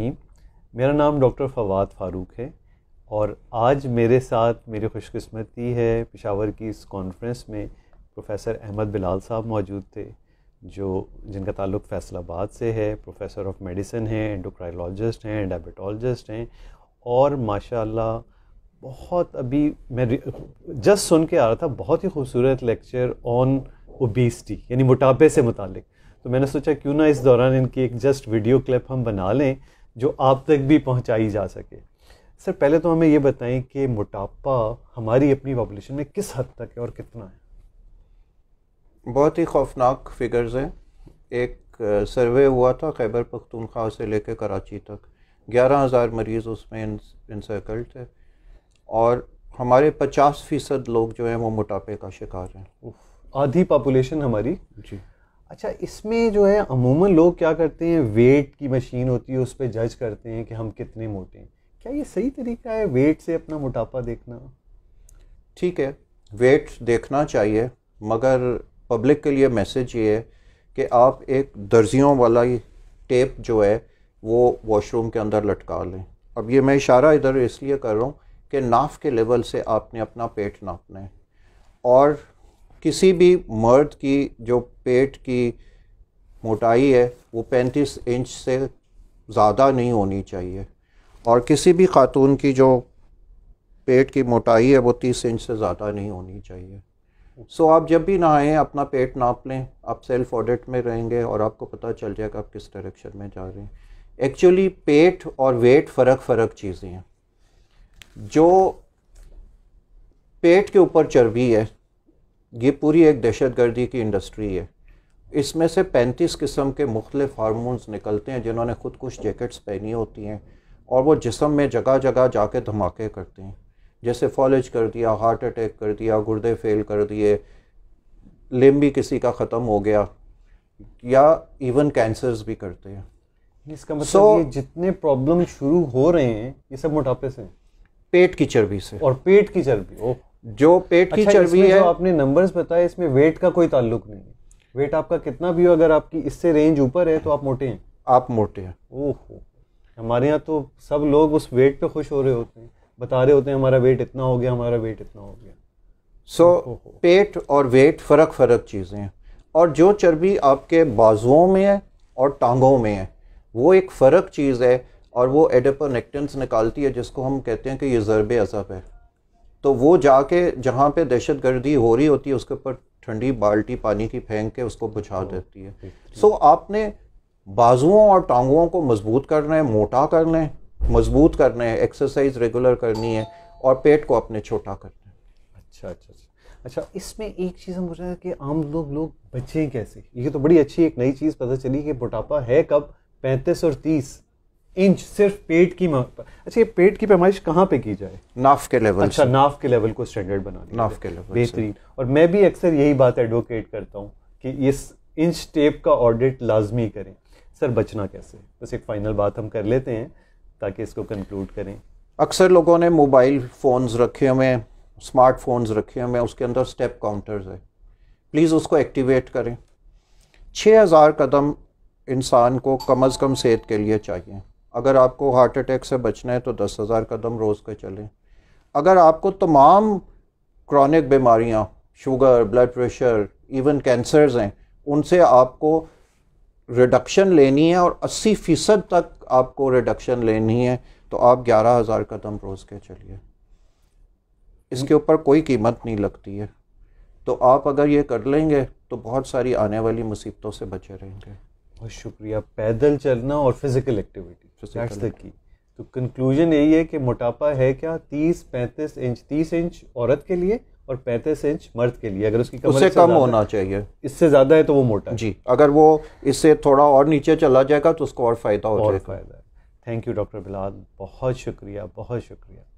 मेरा नाम डॉक्टर फवाद फ़ारूक है और आज मेरे साथ मेरी खुशकस्मती है पिशावर की इस कॉन्फ्रेंस में प्रोफेसर अहमद बिलाल साहब मौजूद थे जो जिनका ताल्लुक़ फैसलाबाद से है प्रोफेसर ऑफ मेडिसिन हैं एंडोक्राइलॉजिस्ट हैं डायबिटोलॉजिस्ट हैं और माशाल्लाह बहुत अभी मैं जस्ट सुन के आ रहा था बहुत ही खूबसूरत लेक्चर ऑन ओबीसटी यानी मोटापे से मुतल तो मैंने सोचा क्यों ना इस दौरान इनकी एक जस्ट वीडियो क्लिप हम बना लें जो आप तक भी पहुंचाई जा सके सर पहले तो हमें ये बताएं कि मोटापा हमारी अपनी पॉपुलेशन में किस हद तक है और कितना है बहुत ही खौफनाक फिगर्स हैं एक सर्वे हुआ था खैबर पख्तूनख्वा से लेकर कराची तक ग्यारह हज़ार मरीज़ उसमें इंसर्कल थे और हमारे पचास फ़ीसद लोग जो हैं वो मोटापे का शिकार हैं आधी पॉपुलेशन हमारी जी अच्छा इसमें जो है अमूमन लोग क्या करते हैं वेट की मशीन होती है उस पर जज करते हैं कि हम कितने मोटे हैं क्या ये सही तरीका है वेट से अपना मोटापा देखना ठीक है वेट देखना चाहिए मगर पब्लिक के लिए मैसेज ये है कि आप एक दर्जियों वाला टेप जो है वो वॉशरूम के अंदर लटका लें अब ये मैं इशारा इधर इसलिए कर रहा हूँ कि नाफ के लेवल से आपने अपना पेट नापना है और किसी भी मर्द की जो पेट की मोटाई है वो पैंतीस इंच से ज़्यादा नहीं होनी चाहिए और किसी भी खातून की जो पेट की मोटाई है वो तीस इंच से ज़्यादा नहीं होनी चाहिए सो so, आप जब भी नहाएं अपना पेट नाप लें आप सेल्फ ऑडिट में रहेंगे और आपको पता चल जाएगा आप किस डायरेक्शन में जा रहे हैं एक्चुअली पेट और वेट फ़र्क फ़र्क चीज़ें हैं जो पेट के ऊपर चर्बी है ये पूरी एक दहशत गर्दी की इंडस्ट्री है इसमें से 35 किस्म के मुख्तफ हारमोन्स निकलते हैं जिन्होंने ख़ुद कुछ जैकेट्स पहनी होती हैं और वो जिसम में जगह जगह जाके धमाके करते हैं जैसे फॉलेज कर दिया हार्ट अटैक कर दिया गुर्दे फेल कर दिए लिम भी किसी का ख़त्म हो गया या इवन कैंसर्स भी करते हैं इसका मतलब so, ये जितने प्रॉब्लम शुरू हो रहे हैं ये सब मोटापे से पेट की चर्बी से और पेट की चर्बी ओह जो पेट अच्छा, की चर्बी है जो आपने नंबर्स बताए इसमें वेट का कोई ताल्लुक नहीं है वेट आपका कितना भी हो अगर आपकी इससे रेंज ऊपर है तो आप मोटे हैं आप मोटे हैं ओहो हमारे यहाँ तो सब लोग उस वेट पे खुश हो रहे होते हैं बता रहे होते हैं हमारा वेट इतना हो गया हमारा वेट इतना हो गया सो so, पेट और वेट फ़र्क फ़र्क चीज़ें हैं और जो चर्बी आपके बाजुओं में है और टांगों में है वो एक फ़र्क चीज़ है और वो एडेपोनेक्टेंस निकालती है जिसको हम कहते हैं कि ये ज़रब अज़ब है तो वो जाके जहाँ पे दहशत गर्दी हो रही होती है उसके ऊपर ठंडी बाल्टी पानी की फेंक के उसको बुझा तो देती है सो so, आपने बाजुओं और टांगों को मजबूत करना है मोटा करना है मजबूत करना है एक्सरसाइज रेगुलर करनी है और पेट को अपने छोटा करना है अच्छा अच्छा अच्छा अच्छा इसमें एक चीज़ हम पूछा कि आम लोग लोग बचें कैसे ये तो बड़ी अच्छी एक नई चीज़ पता चली कि मोटापा है कब पैंतीस और तीस इंच सिर्फ पेट की अच्छा ये पेट की पैमाइश कहाँ पे की जाए नाफ के लेवल अच्छा नाफ के लेवल को स्टैंडर्ड बना नाफ के लेवल बेहतरीन और मैं भी अक्सर यही बात एडवोकेट करता हूँ कि इस इंच टेप का ऑडिट लाजमी करें सर बचना कैसे बस एक फाइनल बात हम कर लेते हैं ताकि इसको कंक्लूड करें अक्सर लोगों ने मोबाइल फ़ोन्स रखे हुए हैं स्मार्टफोन्स रखे हुए हैं उसके अंदर स्टेप काउंटर्स है प्लीज़ उसको एक्टिवेट करें हज़ार कदम इंसान को कम अज़ कम सेहत के लिए चाहिए अगर आपको हार्ट अटैक से बचना है तो दस हज़ार कदम रोज़ का चलें अगर आपको तमाम क्रॉनिक बीमारियाँ sugar blood pressure even cancers हैं उनसे आपको रिडक्शन लेनी है और 80 फ़ीसद तक आपको रिडक्शन लेनी है तो आप ग्यारह हज़ार कदम रोज़ के चलिए इसके हम्म। ऊपर कोई कीमत नहीं लगती है तो आप अगर ये कर लेंगे तो बहुत सारी आने वाली मुसीबतों से बचे रहेंगे बहुत शुक्रिया पैदल चलना और physical activity that's the key तो कंक्लूजन यही है कि मोटापा है क्या तीस पैंतीस इंच तीस इंच औरत के लिए और पैंतीस इंच मर्द के लिए अगर उसकी कमर उससे कम होना चाहिए इससे ज़्यादा है तो वो मोटा जी अगर वो इससे थोड़ा और नीचे चला जाएगा तो उसको और फ़ायदा हो और जाएगा फायदा थैंक यू डॉक्टर बिलाल बहुत शुक्रिया बहुत शुक्रिया